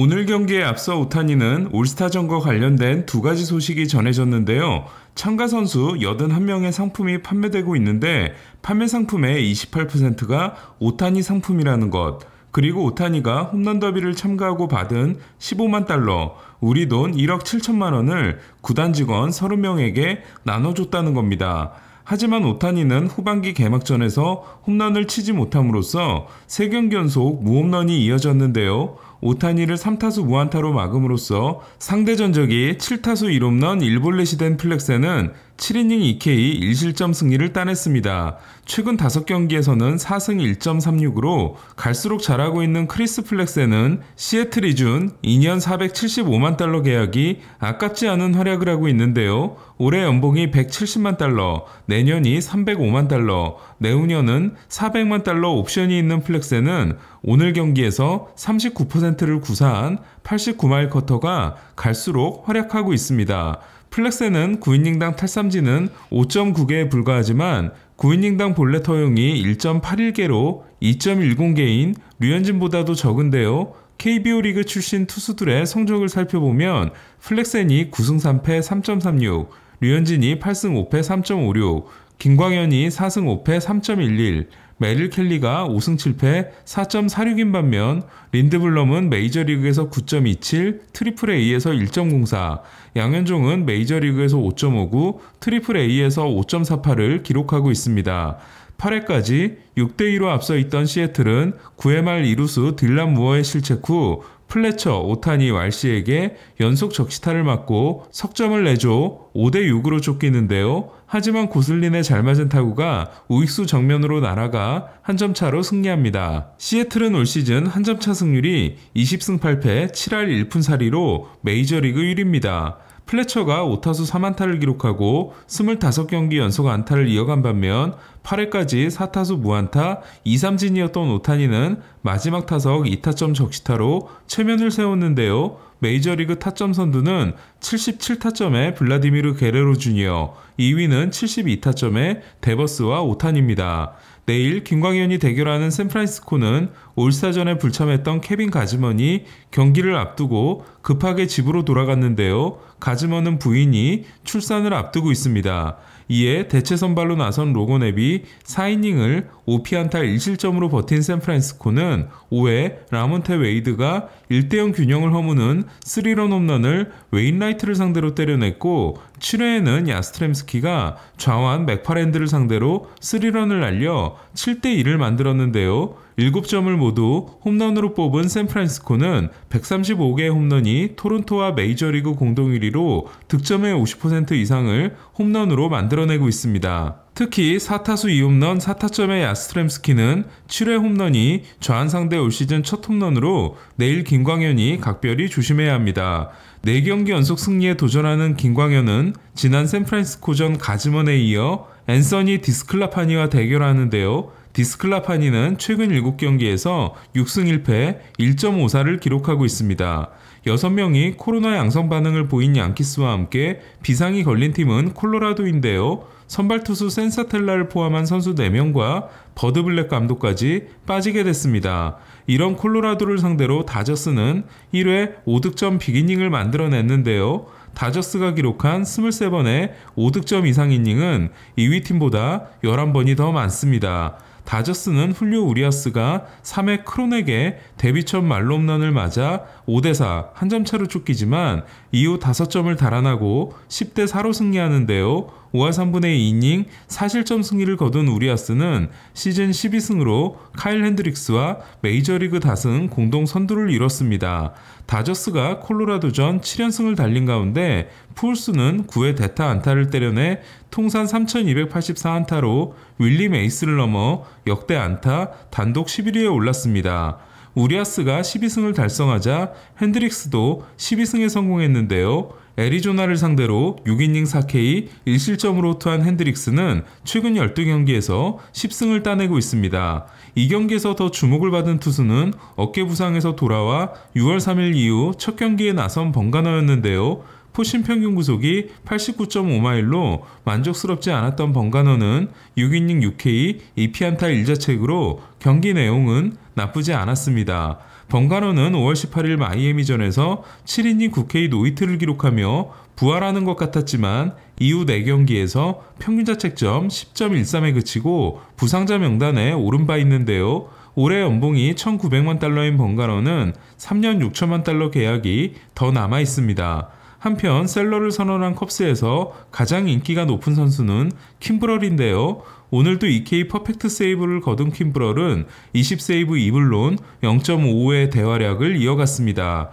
오늘 경기에 앞서 오타니는 올스타전과 관련된 두 가지 소식이 전해졌는데요. 참가 선수 81명의 상품이 판매되고 있는데 판매 상품의 28%가 오타니 상품이라는 것. 그리고 오타니가 홈런 더비를 참가하고 받은 15만 달러, 우리 돈 1억 7천만 원을 구단 직원 30명에게 나눠줬다는 겁니다. 하지만 오타니는 후반기 개막전에서 홈런을 치지 못함으로써 3경기 연속 무홈런이 이어졌는데요. 오타니를 3타수 무안타로 막음으로써 상대 전적이 7타수 1홈런 1볼넷이 된플렉스는 7이닝 2K 1실점 승리를 따냈습니다. 최근 5경기에서는 4승 1.36으로 갈수록 잘하고 있는 크리스 플렉스는 에 시애틀이 준 2년 475만 달러 계약이 아깝지 않은 활약을 하고 있는데요. 올해 연봉이 170만 달러, 내년이 305만 달러, 내후년은 400만 달러 옵션이 있는 플렉스는 에 오늘 경기에서 39%를 구사한 89마일 커터가 갈수록 활약하고 있습니다. 플렉스는 9이닝당 탈삼진은 5.9개에 불과하지만 9이닝당 본래 터용이 1.81개로 2.10개인 류현진보다도 적은데요. KBO 리그 출신 투수들의 성적을 살펴보면 플렉센이 9승 3패 3.36, 류현진이 8승 5패 3.56, 김광현이 4승 5패 3.11, 메릴 켈리가 5승 7패 4.46인 반면 린드블럼은 메이저리그에서 9.27, 트리플 A에서 1.04, 양현종은 메이저리그에서 5.59, 트리플 A에서 5.48을 기록하고 있습니다. 8회까지 6대2로 앞서 있던 시애틀은 9회 말2루수 딜란 무어의 실책 후 플래처, 오타니, 왈시에게 연속 적시타를 맞고 석점을 내줘 5대6으로 쫓기는데요. 하지만 고슬린의 잘 맞은 타구가 우익수 정면으로 날아가 한 점 차로 승리합니다. 시애틀은 올 시즌 한 점차 승률이 20승 8패 7할 1푼 4리로 메이저리그 1위입니다. 플래처가 5타수 3안타를 기록하고 25경기 연속 안타를 이어간 반면 8회까지 4타수 무안타 2 3진이었던 오타니는 마지막 타석 2타점 적시타로 최면을 세웠는데요. 메이저리그 타점 선두는 77타점의 블라디미르 게레로 주니어, 2위는 72타점의 데버스와 오탄입니다. 내일 김광현이 대결하는 샌프란시스코는 올스타전에 불참했던 케빈 가즈먼이 경기를 앞두고 급하게 집으로 돌아갔는데요. 가즈머는 부인이 출산을 앞두고 있습니다. 이에 대체 선발로 나선 로고넵이 4이닝을 5피안타 1실점으로 버틴 샌프란시스코는 5회 라몬테 웨이드가 1대0 균형을 허무는 3런 홈런을 웨인라이트를 상대로 때려냈고 7회에는 야스트램스키가 좌완 맥파렌드를 상대로 3런을 날려 7대1을 만들었는데요. 7점을 모두 홈런으로 뽑은 샌프란시스코는 135개의 홈런이 토론토와 메이저리그 공동 1위로 득점의 50% 이상을 홈런으로 만들어내고 있습니다. 특히 4타수 2홈런 4타점의 야스트램스키는 7회 홈런이 좌한 상대 올 시즌 첫 홈런으로 내일 김광현이 각별히 조심해야 합니다. 4경기 연속 승리에 도전하는 김광현은 지난 샌프란시스코전 가즈먼에 이어 앤서니 디스클라파니와 대결하는데요. 디스클라파니는 최근 7경기에서 6승 1패 1.54를 기록하고 있습니다. 6명이 코로나 양성 반응을 보인 양키스와 함께 비상이 걸린 팀은 콜로라도인데요. 선발 투수 센사텔라를 포함한 선수 4명과 버드 블랙 감독까지 빠지게 됐습니다. 이런 콜로라도를 상대로 다저스는 1회 5득점 비기닝을 만들어냈는데요. 다저스가 기록한 23번의 5득점 이상 이닝은 2위 팀보다 11번이 더 많습니다. 다저스는 훌리오 우리아스가 3회 크론에게 데뷔 첫 말롬런을 맞아 5대4 한점 차로 쫓기지만 이후 5점을 달아나고 10대4로 승리하는데요. 5와 3분의 2이닝 4실점 승리를 거둔 우리아스는 시즌 12승으로 카일 핸드릭스와 메이저리그 다승 공동 선두를 이뤘습니다. 다저스가 콜로라도전 7연승을 달린 가운데 풀스는 9회 대타 안타를 때려내 통산 3,284안타로 윌리 메이스를 넘어 역대 안타 단독 11위에 올랐습니다. 우리아스가 12승을 달성하자 핸드릭스도 12승에 성공했는데요. 애리조나를 상대로 6이닝 4K 1실점으로 투한 핸드릭스는 최근 12경기에서 10승을 따내고 있습니다. 이 경기에서 더 주목을 받은 투수는 어깨 부상에서 돌아와 6월 3일 이후 첫 경기에 나선 번가너였는데요. 포신 평균 구속이 89.5마일로 만족스럽지 않았던 번간호는 6이닝 6K 2피안타 1자책으로 경기 내용은 나쁘지 않았습니다. 번간호는 5월 18일 마이애미전에서 7이닝 9K 노이트를 기록하며 부활하는 것 같았지만 이후 4경기에서 평균자책점 10.13에 그치고 부상자 명단에 오른 바 있는데요. 올해 연봉이 1,900만 달러인 번간호는 3년 6천만 달러 계약이 더 남아 있습니다. 한편 셀러를 선언한 컵스에서 가장 인기가 높은 선수는 킴브럴인데요. 오늘도 EK 퍼펙트 세이브를 거둔 킴브럴은 20세이브 2블론 0.5의 대활약을 이어갔습니다.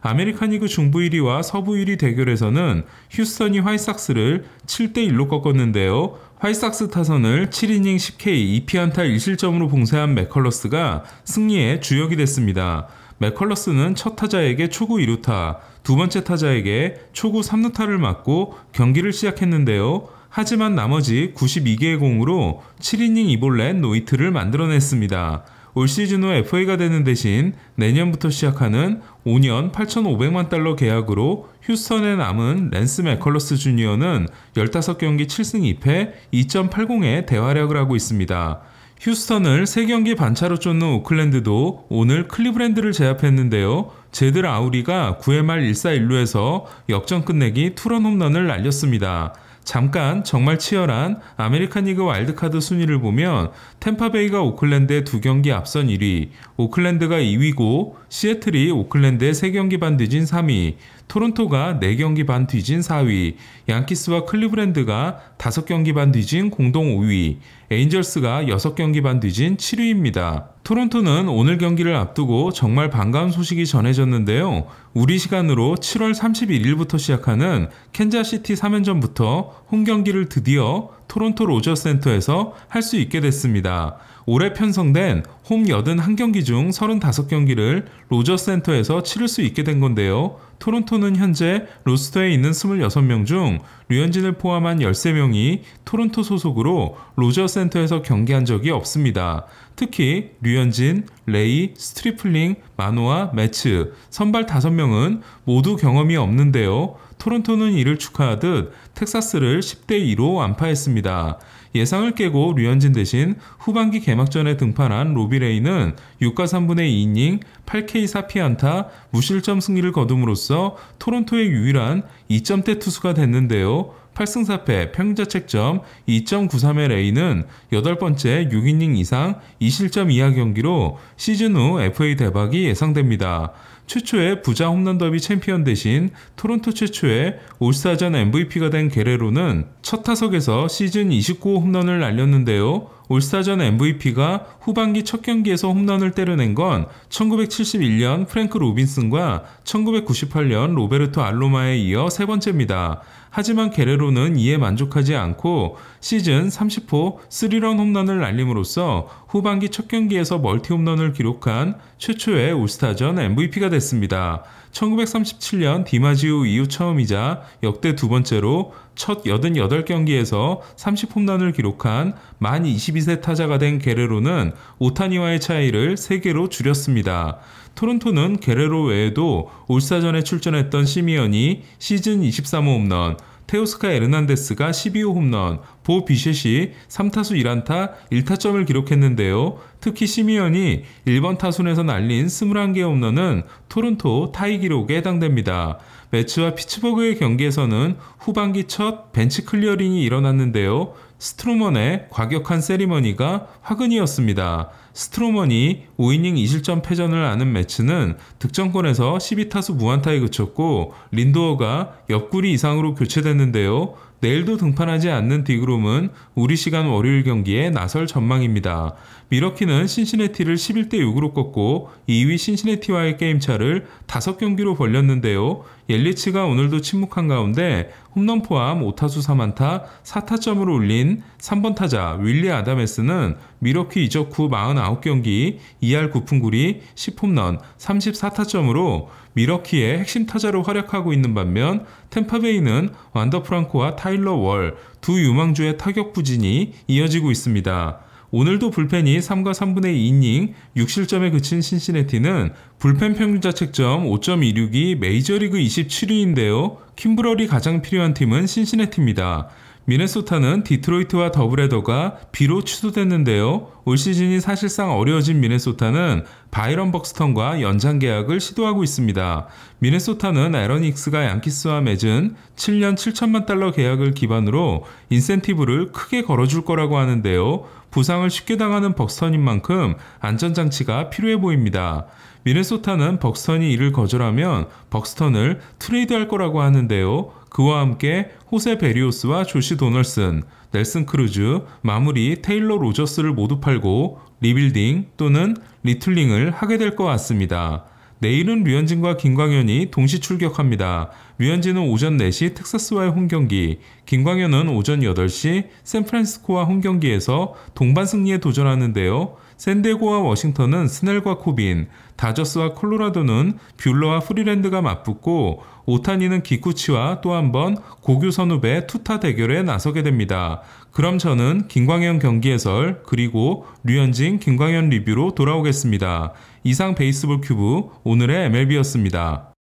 아메리칸 리그 중부 1위와 서부 1위 대결에서는 휴스턴이 화이삭스를 7대1로 꺾었는데요. 화이삭스 타선을 7이닝 10K 2피안타 1실점으로 봉쇄한 맥컬러스가 승리의 주역이 됐습니다. 맥컬러스는 첫 타자에게 초구 1루타 두 번째 타자에게 초구 3루타를 맞고 경기를 시작했는데요. 하지만 나머지 92개의 공으로 7이닝 2볼렛 노이트를 만들어냈습니다. 올 시즌 후 FA가 되는 대신 내년부터 시작하는 5년 8,500만 달러 계약으로 휴스턴에 남은 랜스 맥컬러스 주니어는 15경기 7승 2패 2.80의 대활약을 하고 있습니다. 휴스턴을 3경기 반차로 쫓는 오클랜드도 오늘 클리브랜드를 제압했는데요. 제들 아우리가 9회 말 1사 1루에서 역전 끝내기 투런 홈런을 날렸습니다. 잠깐 정말 치열한 아메리칸 리그 와일드카드 순위를 보면 템파베이가 오클랜드에 두 경기 앞선 1위, 오클랜드가 2위고 시애틀이 오클랜드에 3경기 반 뒤진 3위, 토론토가 4경기 반 뒤진 4위, 양키스와 클리브랜드가 5경기 반 뒤진 공동 5위, 에인절스가 6경기 반 뒤진 7위입니다. 토론토는 오늘 경기를 앞두고 정말 반가운 소식이 전해졌는데요. 우리 시간으로 7월 31일부터 시작하는 켄자시티 3연전부터 홈 경기를 드디어 토론토 로저 센터에서 할 수 있게 됐습니다. 올해 편성된 홈 81경기 중 35경기를 로저 센터에서 치를 수 있게 된 건데요. 토론토는 현재 로스터에 있는 26명 중 류현진을 포함한 13명이 토론토 소속으로 로저 센터에서 경기한 적이 없습니다. 특히 류현진, 레이, 스트리플링, 마노아, 매츠, 선발 5명은 모두 경험이 없는데요. 토론토는 이를 축하하듯 텍사스를 10대 2로 안파했습니다. 예상을 깨고 류현진 대신 후반기 개막전에 등판한 로비레이는 6가 3분의 2이닝 8K 4피안타 무실점 승리를 거둠으로써 토론토의 유일한 2점대 투수가 됐는데요. 8승 4패 평자책점 2.93의 레이는 8번째 6이닝 이상 2실점 이하 경기로 시즌 후 FA 대박이 예상됩니다. 최초의 부자 홈런 더비 챔피언 대신 토론토 최초의 올스타전 MVP가 된 게레로는 첫 타석에서 시즌 29호 홈런을 날렸는데요. 올스타전 MVP가 후반기 첫 경기에서 홈런을 때려낸 건 1971년 프랭크 로빈슨과 1998년 로베르토 알로마에 이어 세 번째입니다. 하지만 게레로는 이에 만족하지 않고 시즌 30호 3런 홈런을 날림으로써 후반기 첫 경기에서 멀티 홈런을 기록한 최초의 올스타전 MVP가 됐습니다. 1937년 디마지우 이후 처음이자 역대 두 번째로 첫 88경기에서 30홈런을 기록한 만 22세 타자가 된 게레로는 오타니와의 차이를 3개로 줄였습니다. 토론토는 게레로 외에도 올사전에 출전했던 시미언이 시즌 23호 홈런, 테오스카 에르난데스가 12호 홈런, 보 비셰시 3타수 1안타 1타점을 기록했는데요. 특히 시미언이 1번 타순에서 날린 21개 홈런은 토론토 타이 기록에 해당됩니다. 매치와 피츠버그의 경기에서는 후반기 첫 벤치 클리어링이 일어났는데요. 스트로먼의 과격한 세리머니가 화근이었습니다. 스트로먼이 5이닝 2실점 패전을 아는 매치는 득점권에서 12타수 무한타에 그쳤고 린도어가 옆구리 이상으로 교체됐는데요. 내일도 등판하지 않는 디그롬은 우리 시간 월요일 경기에 나설 전망입니다. 미러키는 신시내티를 11대 6으로 꺾고 2위 신시내티와의 게임차를 5경기로 벌렸는데요. 옐리치가 오늘도 침묵한 가운데 홈런 포함 5타수 3안타 4타점으로 올린 3번 타자 윌리 아담에스는 미러키 이적 후 49경기 2할 9푼 9리 10홈런 34타점으로 미러키의 핵심 타자로 활약하고 있는 반면 템파베이는 완더 프랑코와 타일러 월 두 유망주의 타격 부진이 이어지고 있습니다. 오늘도 불펜이 3과 3분의 2이닝 6실점에 그친 신시내티는 불펜 평균 자책점 5.26이 메이저리그 27위인데요. 킴브럴이 가장 필요한 팀은 신시내티입니다. 미네소타는 디트로이트와 더블헤더가 비로 취소됐는데요. 올 시즌이 사실상 어려워진 미네소타는 바이런 벅스턴과 연장 계약을 시도하고 있습니다. 미네소타는 에런 닉스가 양키스와 맺은 7년 7천만 달러 계약을 기반으로 인센티브를 크게 걸어줄 거라고 하는데요. 부상을 쉽게 당하는 벅스턴인 만큼 안전장치가 필요해 보입니다. 미네소타는 벅스턴이 이를 거절하면 벅스턴을 트레이드할 거라고 하는데요. 그와 함께 호세 베리오스와 조시 도널슨, 넬슨 크루즈, 마무리 테일러 로저스를 모두 팔고 리빌딩 또는 리툴링을 하게 될 것 같습니다. 내일은 류현진과 김광현이 동시 출격합니다. 류현진은 오전 4시 텍사스와의 홈 경기, 김광현은 오전 8시 샌프란시스코와 홈 경기에서 동반 승리에 도전하는데요. 샌디에고와 워싱턴은 스넬과 코빈, 다저스와 콜로라도는 뷰러와 프리랜드가 맞붙고 오타니는 기쿠치와 또 한 번 고교 선후배 투타 대결에 나서게 됩니다. 그럼 저는 김광현 경기 해설 그리고 류현진 김광현 리뷰로 돌아오겠습니다. 이상 베이스볼 큐브 오늘의 MLB였습니다.